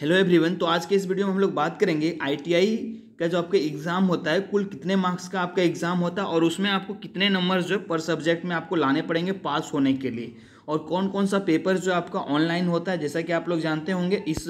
hello everyone तो आज के इस वीडियो में हम लोग बात करेंगे आईटीआई का जो आपका एग्ज़ाम होता है कुल कितने मार्क्स का आपका एग्ज़ाम होता है और उसमें आपको कितने नंबर जो पर सब्जेक्ट में आपको लाने पड़ेंगे पास होने के लिए और कौन कौन सा पेपर जो आपका ऑनलाइन होता है जैसा कि आप लोग जानते होंगे इस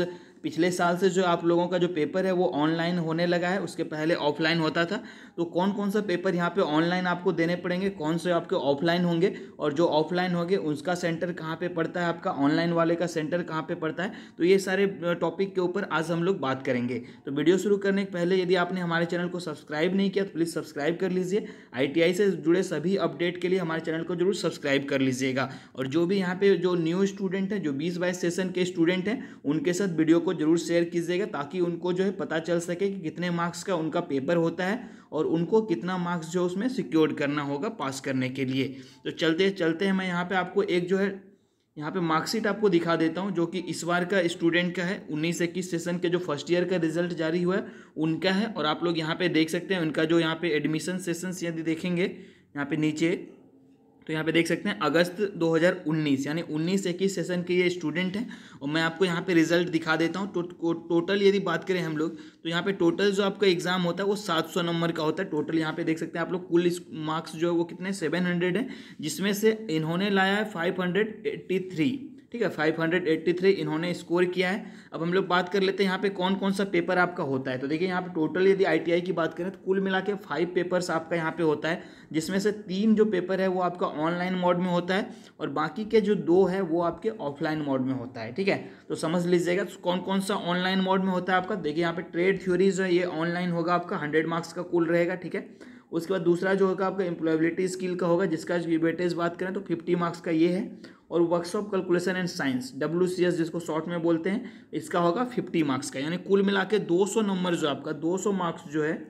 पिछले साल से जो आप लोगों का जो पेपर है वो ऑनलाइन होने लगा है उसके पहले ऑफलाइन होता था तो कौन कौन सा पेपर यहाँ पे ऑनलाइन आपको देने पड़ेंगे कौन से आपके ऑफलाइन होंगे और जो ऑफलाइन होंगे उसका सेंटर कहाँ पे पड़ता है आपका ऑनलाइन वाले का सेंटर कहाँ पे पड़ता है तो ये सारे टॉपिक के ऊपर आज हम लोग बात करेंगे तो वीडियो शुरू करने के पहले यदि आपने हमारे चैनल को सब्सक्राइब नहीं किया तो प्लीज़ सब्सक्राइब कर लीजिए आई से जुड़े सभी अपडेट के लिए हमारे चैनल को जरूर सब्सक्राइब कर लीजिएगा और जो भी यहाँ पे जो न्यू स्टूडेंट हैं जो बीस बाईस सेशन के स्टूडेंट हैं उनके साथ वीडियो को ज़रूर शेयर कीजिएगा ताकि उनको जो है पता चल सके कि कितने मार्क्स का उनका पेपर होता है और उनको कितना मार्क्स जो उसमें सिक्योर्ड करना होगा पास करने के लिए तो चलते चलते हैं मैं यहाँ पर आपको एक जो है यहाँ पे मार्कशीट आपको दिखा देता हूँ जो कि इस बार का स्टूडेंट का है उन्नीस इक्कीस सेशन के जो फर्स्ट ईयर का रिजल्ट जारी हुआ है उनका है और आप लोग यहाँ पे देख सकते हैं उनका जो यहाँ पे एडमिशन सेशन यदि देखेंगे यहाँ पे नीचे तो यहाँ पे देख सकते हैं अगस्त 2019 यानी 19 इक्कीस सेशन के ये स्टूडेंट हैं और मैं आपको यहाँ पे रिजल्ट दिखा देता हूँ टो, टोटल यदि बात करें हम लोग तो यहाँ पे टोटल जो आपका एग्जाम होता है वो 700 नंबर का होता है टोटल यहाँ पे देख सकते हैं आप लोग कुल मार्क्स जो है वो कितने 700 है जिसमें से इन्होंने लाया है फाइव ठीक है 583 इन्होंने स्कोर किया है अब हम लोग बात कर लेते हैं यहाँ पे कौन कौन सा पेपर आपका होता है तो देखिए यहाँ पे टोटल यदि आईटीआई की बात करें तो कुल मिला के फाइव पेपर्स आपका यहाँ पे होता है जिसमें से तीन जो पेपर है वो आपका ऑनलाइन मोड में होता है और बाकी के जो दो है वो आपके ऑफलाइन मोड में होता है ठीक है तो समझ लीजिएगा तो कौन कौन सा ऑनलाइन मोड में होता है आपका देखिए यहाँ पे ट्रेड थ्योरीज है ये ऑनलाइन होगा आपका हंड्रेड मार्क्स का कुल रहेगा ठीक है उसके बाद दूसरा जो होगा आपका एम्प्लॉयबिलिटी स्किल का होगा जिसका वेटेज बात करें तो फिफ्टी मार्क्स का ये है और workshop calculation and science W C S जिसको शॉर्ट में बोलते हैं इसका होगा फिफ्टी मार्क्स का यानी कुल मिला के दो सौ नंबर जो आपका दो सौ मार्क्स जो है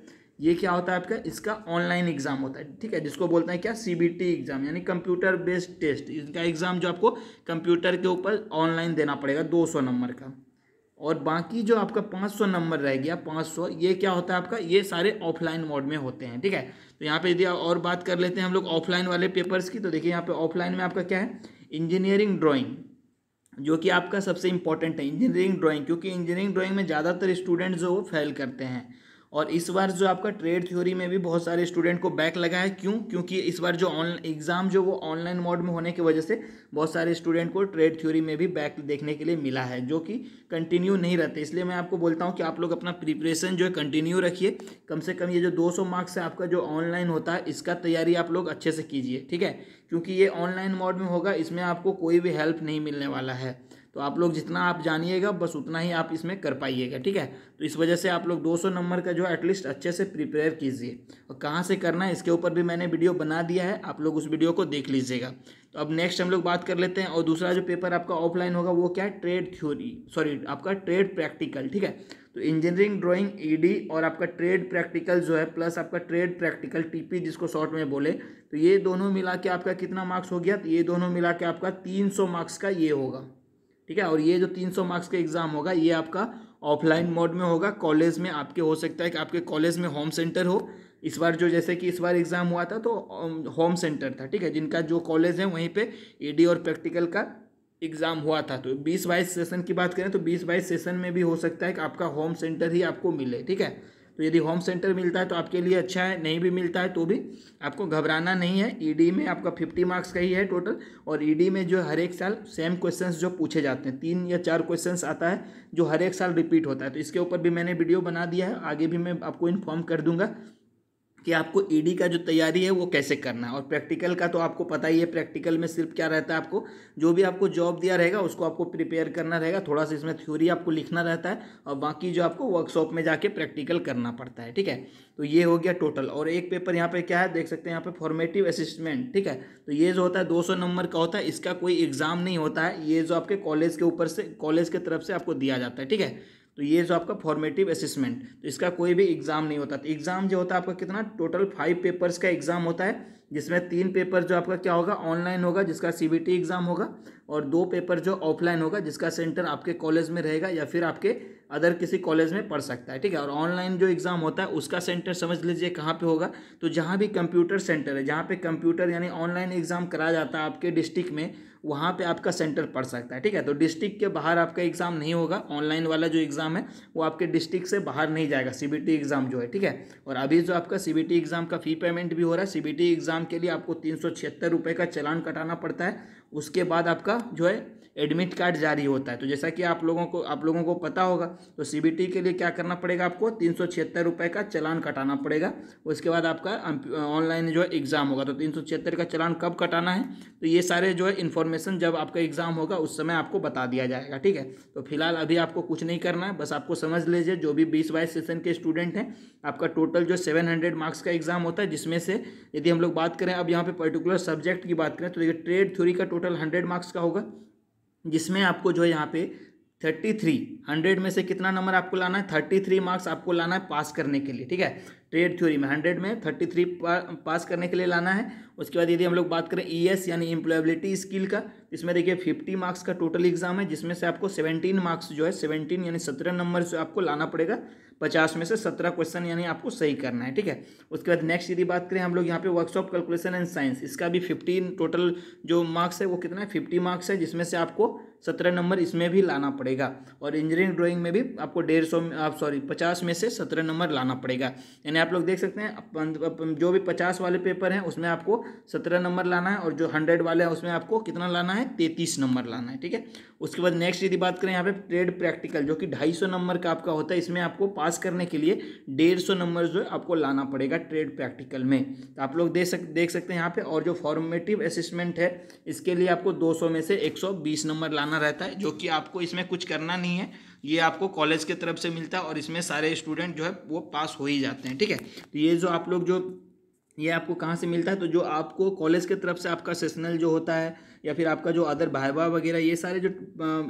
ये क्या होता है आपका इसका ऑनलाइन एग्जाम होता है ठीक है जिसको बोलते हैं क्या सी बी टी एग्जाम यानी कंप्यूटर बेस्ड टेस्ट इनका एग्जाम जो आपको कंप्यूटर के ऊपर ऑनलाइन देना पड़ेगा दो सौ नंबर का और बाकी जो आपका 500 नंबर रह गया 500 ये क्या होता है आपका ये सारे ऑफलाइन मोड में होते हैं ठीक है तो यहाँ पे यदि और बात कर लेते हैं हम लोग ऑफलाइन वाले पेपर्स की तो देखिए यहाँ पे ऑफलाइन में आपका क्या है इंजीनियरिंग ड्राइंग जो कि आपका सबसे इंपॉर्टेंट है इंजीनियरिंग ड्राइंग क्योंकि इंजीनियरिंग ड्राइंग में ज़्यादातर स्टूडेंट जो वो फेल करते हैं और इस बार जो आपका ट्रेड थ्योरी में भी बहुत सारे स्टूडेंट को बैक लगा है क्यों क्योंकि इस बार जो ऑनलाइन एग्ज़ाम जो वो ऑनलाइन मोड में होने की वजह से बहुत सारे स्टूडेंट को ट्रेड थ्योरी में भी बैक देखने के लिए मिला है जो कि कंटिन्यू नहीं रहते इसलिए मैं आपको बोलता हूँ कि आप लोग अपना प्रिपरेशन जो है कंटिन्यू रखिए कम से कम ये जो दो मार्क्स है आपका जो ऑनलाइन होता है इसका तैयारी आप लोग अच्छे से कीजिए ठीक है क्योंकि ये ऑनलाइन मोड में होगा इसमें आपको कोई भी हेल्प नहीं मिलने वाला है तो आप लोग जितना आप जानिएगा बस उतना ही आप इसमें कर पाइएगा ठीक है तो इस वजह से आप लोग 200 नंबर का जो एटलीस्ट अच्छे से प्रिपेयर कीजिए और कहाँ से करना है इसके ऊपर भी मैंने वीडियो बना दिया है आप लोग उस वीडियो को देख लीजिएगा तो अब नेक्स्ट हम लोग बात कर लेते हैं और दूसरा जो पेपर आपका ऑफलाइन होगा वो क्या है ट्रेड थ्योरी सॉरी आपका ट्रेड प्रैक्टिकल ठीक है तो इंजीनियरिंग ड्राइंग ईडी और आपका ट्रेड प्रैक्टिकल जो है प्लस आपका ट्रेड प्रैक्टिकल टीपी जिसको शॉर्ट में बोले तो ये दोनों मिला के आपका कितना मार्क्स हो गया तो ये दोनों मिला के आपका 300 मार्क्स का ये होगा ठीक है और ये जो 300 मार्क्स का एग्ज़ाम होगा ये आपका ऑफलाइन मोड में होगा कॉलेज में आपके हो सकता है कि आपके कॉलेज में होम सेंटर हो इस बार जो जैसे कि इस बार एग्ज़ाम हुआ था तो होम um, सेंटर था ठीक है जिनका जो कॉलेज है वहीं पर ईडी और प्रैक्टिकल का एग्ज़ाम हुआ था तो बीस बाईस सेशन की बात करें तो बीस बाईस सेशन में भी हो सकता है कि आपका होम सेंटर ही आपको मिले ठीक है तो यदि होम सेंटर मिलता है तो आपके लिए अच्छा है नहीं भी मिलता है तो भी आपको घबराना नहीं है ईडी e में आपका फिफ्टी मार्क्स का ही है टोटल और ईडी e में जो हर एक साल सेम क्वेश्चंस जो पूछे जाते हैं तीन या चार क्वेश्चंस आता है जो हर एक साल रिपीट होता है तो इसके ऊपर भी मैंने वीडियो बना दिया है आगे भी मैं आपको इन्फॉर्म कर दूंगा कि आपको ईडी e का जो तैयारी है वो कैसे करना है और प्रैक्टिकल का तो आपको पता ही है प्रैक्टिकल में सिर्फ क्या रहता है आपको जो भी आपको जॉब दिया रहेगा उसको आपको प्रिपेयर करना रहेगा थोड़ा सा इसमें थ्योरी आपको लिखना रहता है और बाकी जो आपको वर्कशॉप में जाके प्रैक्टिकल करना पड़ता है ठीक है तो ये हो गया टोटल और एक पेपर यहाँ पे क्या है देख सकते हैं यहाँ पे फॉर्मेटिव असिस्टमेंट ठीक है तो ये जो होता है दो नंबर का होता है इसका कोई एग्जाम नहीं होता है ये जो आपके कॉलेज के ऊपर से कॉलेज के तरफ से आपको दिया जाता है ठीक है तो ये जो आपका फॉर्मेटिव असेसमेंट तो इसका कोई भी एग्ज़ाम नहीं होता तो एग्ज़ाम जो होता है आपका कितना टोटल फाइव पेपर्स का एग्ज़ाम होता है जिसमें तीन पेपर जो आपका क्या होगा ऑनलाइन होगा जिसका सी एग्ज़ाम होगा और दो पेपर जो ऑफलाइन होगा जिसका सेंटर आपके कॉलेज में रहेगा या फिर आपके अदर किसी कॉलेज में पढ़ सकता है ठीक है और ऑनलाइन जो एग्ज़ाम होता है उसका सेंटर समझ लीजिए कहाँ पे होगा तो जहाँ भी कंप्यूटर सेंटर है जहाँ पे कंप्यूटर यानी ऑनलाइन एग्ज़ाम कराया जाता है आपके डिस्ट्रिक्ट में वहाँ पे आपका सेंटर पड़ सकता है ठीक है तो डिस्ट्रिक्ट के बाहर आपका एग्ज़ाम नहीं होगा ऑनलाइन वाला जो एग्ज़ाम है वो आपके डिस्ट्रिक्ट से बाहर नहीं जाएगा सी एग्ज़ाम जो है ठीक है और अभी जो आपका सी एग्ज़ाम का फ़ी पेमेंट भी हो रहा है सी एग्ज़ाम के लिए आपको तीन सौ का चलान कटाना पड़ता है उसके बाद आपका जो है एडमिट कार्ड जारी होता है तो जैसा कि आप लोगों को आप लोगों को पता होगा तो सी के लिए क्या करना पड़ेगा आपको तीन सौ छिहत्तर रुपये का चलान कटाना पड़ेगा उसके बाद आपका ऑनलाइन जो है एग्ज़ाम होगा तो तीन सौ छिहत्तर का चलान कब कटाना है तो ये सारे जो है इन्फॉर्मेशन जब आपका एग्ज़ाम होगा उस समय आपको बता दिया जाएगा ठीक है तो फिलहाल अभी आपको कुछ नहीं करना है बस आपको समझ लीजिए जो भी बीस बाईस सेशन के स्टूडेंट हैं आपका टोटल जो सेवन हंड्रेड मार्क्स का एग्ज़ाम होता है जिसमें से यदि हम लोग बात करें अब यहाँ पर पर्टिकुलर सब्जेक्ट की बात करें तो देखिए ट्रेड थ्योरी का टोटल हंड्रेड मार्क्स का होगा जिसमें आपको जो है यहाँ पे थर्टी थ्री हंड्रेड में से कितना नंबर आपको लाना है थर्टी थ्री मार्क्स आपको लाना है पास करने के लिए ठीक है ट्रेड थ्योरी में हंड्रेड में थर्टी थ्री पा, पास करने के लिए लाना है उसके बाद यदि हम लोग बात करें ई e एस यानी एम्प्लॉयबिलिटी स्किल का इसमें देखिए फिफ्टी मार्क्स का टोटल एग्जाम है जिसमें से आपको सेवेंटीन मार्क्स जो है सेवेंटीन यानी सत्रह नंबर से आपको लाना पड़ेगा पचास में से सत्रह क्वेश्चन यानी आपको सही करना है ठीक है उसके बाद नेक्स्ट यदि बात करें हम लोग यहाँ पे वर्कशॉप कैलकुलेशन एंड साइंस इसका भी फिफ्टीन टोटल जो मार्क्स है वो कितना है फिफ्टी मार्क्स है जिसमें से आपको सत्रह नंबर इसमें भी लाना पड़ेगा और इंजीनियरिंग ड्राइंग में भी आपको डेढ़ सौ सॉरी पचास में से सत्रह नंबर लाना पड़ेगा यानी यानी आप लोग देख सकते हैं जो भी पचास वाले पेपर हैं उसमें आपको सत्रह नंबर लाना है और जो हंड्रेड वाले हैं उसमें आपको कितना लाना है तैंतीस नंबर लाना है ठीक है उसके बाद नेक्स्ट यदि बात करें यहाँ पे ट्रेड प्रैक्टिकल जो कि ढाई सौ नंबर का आपका होता है इसमें आपको पास करने के लिए डेढ़ सौ नंबर जो है आपको लाना पड़ेगा ट्रेड प्रैक्टिकल में तो आप लोग देख सक देख सकते हैं यहाँ पे और जो फॉर्मेटिव असिस्मेंट है इसके लिए आपको दो में से एक नंबर लाना रहता है जो कि आपको इसमें कुछ करना नहीं है ये आपको कॉलेज के तरफ से मिलता है और इसमें सारे स्टूडेंट जो है वो पास हो ही जाते हैं ठीक है तो ये जो आप लोग जो ये आपको कहाँ से मिलता है तो जो आपको कॉलेज के तरफ से आपका सेशनल जो होता है या फिर आपका जो अदर भाईवा वगैरह ये सारे जो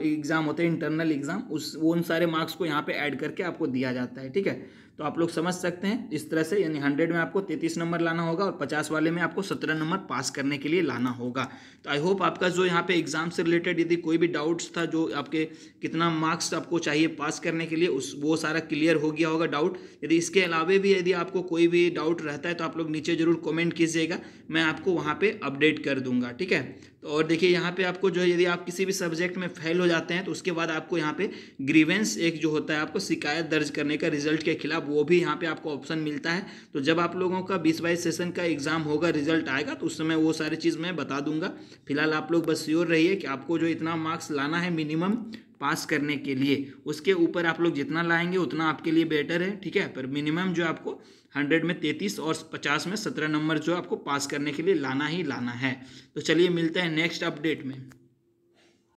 एग्ज़ाम होते हैं इंटरनल एग्ज़ाम उस वो उन सारे मार्क्स को यहाँ पे ऐड करके आपको दिया जाता है ठीक है तो आप लोग समझ सकते हैं इस तरह से यानी हंड्रेड में आपको तैतीस नंबर लाना होगा और पचास वाले में आपको सत्रह नंबर पास करने के लिए लाना होगा तो आई होप आपका जो यहाँ पे एग्जाम से रिलेटेड यदि कोई भी डाउट्स था जो आपके कितना मार्क्स आपको चाहिए पास करने के लिए उस वो सारा क्लियर हो गया होगा डाउट यदि इसके अलावे भी यदि आपको कोई भी डाउट रहता है तो आप लोग नीचे जरूर कॉमेंट कीजिएगा मैं आपको वहाँ पर अपडेट कर दूंगा ठीक है तो और देखिए यहाँ पे आपको जो है यदि आप किसी भी सब्जेक्ट में फेल हो जाते हैं तो उसके बाद आपको यहाँ पे ग्रीवेंस एक जो होता है आपको शिकायत दर्ज करने का रिजल्ट के खिलाफ वो भी यहाँ पे आपको ऑप्शन मिलता है तो जब आप लोगों का बीस बाईस सेशन का एग्जाम होगा रिजल्ट आएगा तो उस समय वो सारी चीज़ मैं बता दूंगा फिलहाल आप लोग बस श्योर रहिए कि आपको जो इतना मार्क्स लाना है मिनिमम पास करने के लिए उसके ऊपर आप लोग जितना लाएंगे उतना आपके लिए बेटर है ठीक है पर मिनिमम जो आपको हंड्रेड में तैतीस और पचास में सत्रह नंबर जो आपको पास करने के लिए लाना ही लाना है तो चलिए मिलते हैं नेक्स्ट अपडेट में